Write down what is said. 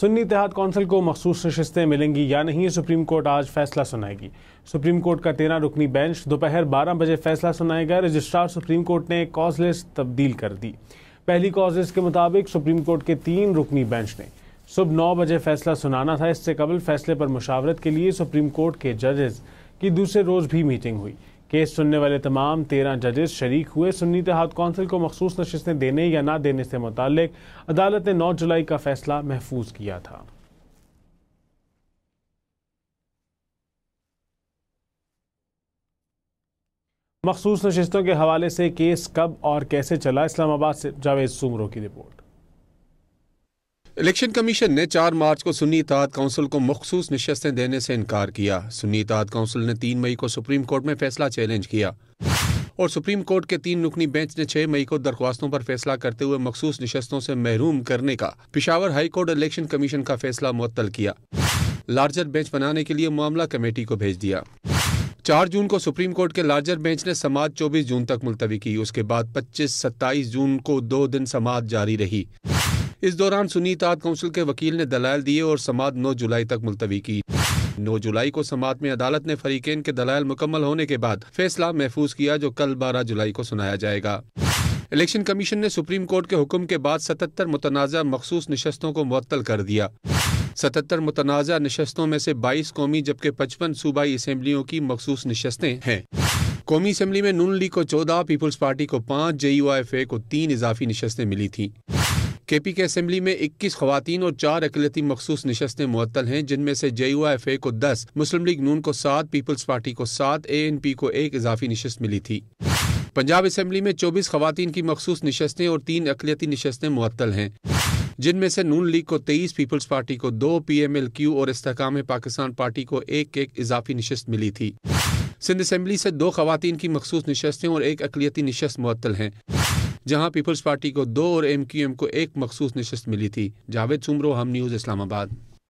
सुन्नी इतिहाद council को मखसूस नशस्तें मिलेंगी या नहीं सुप्रीम कोर्ट आज फैसला सुनाएगी सुप्रीम कोर्ट का तेरह रुकनी बेंच दोपहर बारह बजे फैसला सुनाएगा रजिस्ट्रार सुप्रीम कोर्ट ने कॉज लिस्ट तब्दील कर दी पहली कॉज लिस्ट के मुताबिक सुप्रीम कोर्ट के तीन रुकनी बेंच ने सुबह नौ बजे फैसला सुनाना था इससे कबल फैसले पर मुशावरत के लिए सुप्रीम कोर्ट के जजेस की दूसरे रोज़ भी मीटिंग हुई केस सुनने वाले तमाम तेरह जजेस शरीक हुए सुन्नी तहत कौंसिल को मखसूस नशस्तें देने या ना देने से मुतल अदालत ने नौ जुलाई का फैसला महफूज किया था मखसूस नशस्तों के हवाले से केस कब और कैसे चला इस्लामाबाद से जावेद सुमरों की रिपोर्ट इलेक्शन कमीशन ने 4 मार्च को सुन्नी इताद काउंसिल को मखसूस नशस्तें देने से इनकार किया सुन्नी इताद काउंसिल ने 3 मई को सुप्रीम कोर्ट में फैसला चैलेंज किया और सुप्रीम कोर्ट के तीन रुकनी बेंच ने 6 मई को दरख्वास्तों पर फैसला करते हुए मखसूस नशस्तों से महरूम करने का Peshawar high court election commission का फैसला मअतल किया लार्जर बेंच बनाने के लिए मामला कमेटी को भेज दिया चार जून को सुप्रीम कोर्ट के लार्जर बेंच ने समाज चौबीस जून तक मुलतवी की उसके बाद पच्चीस सत्ताईस जून को दो दिन समाज जारी रही इस दौरान सुनी इतात कौंसिल के वकील ने दलाल दिए और समाध नौ जुलाई तक मुलतवी की नौ जुलाई को समात में अदालत ने फरीकेन के दलाल मुकम्मल होने के बाद फैसला महफूज किया जो कल बारह जुलाई को सुनाया जाएगा इलेक्शन कमीशन ने सुप्रीम कोर्ट के हुक्म के बाद सतहत्तर मुतनाज़ मखसूस नशस्तों को मअतल कर दिया 77 मुतनाज़ नशस्तों में से बाईस कौमी जबकि पचपन सूबाई असम्बलियों की मखसूस नशस्तें हैं कौमी असम्बली में नून लीग को चौदह पीपल्स पार्टी को पाँच जे यू आई एफ ए को तीन इजाफी नशस्तें मिली थी के पी के असम्बली में इक्कीस खुवान और चार अकलती मखसूस नशस्तें मुअल हैं जिनमें से जे यू एफ ए को दस मुस्लिम लीग नून को सात पीपल्स पार्टी को सात ए एन पी को एक इजाफी नशस्त मिली थी पंजाब असम्बली में चौबीस खुवान की मखसूस नशस्तें और तीन अकलती नशस्तें मुअल हैं जिनमें से नून लीग को तेईस पीपल्स पार्टी को दो पी एम एल क्यू और इसकाम पाकिस्तान पार्टी को एक एक इजाफी नशस्त मिली थी सिंध असम्बली से दो खुवान की मखसूस नशस्तें और एक अकलीती नशस्त मुअल हैं जहां पीपल्स पार्टी को दो और एमक्यूएम को एक मखसूस नशस्त मिली थी जावेद सुमरो हम न्यूज़ इस्लामाबाद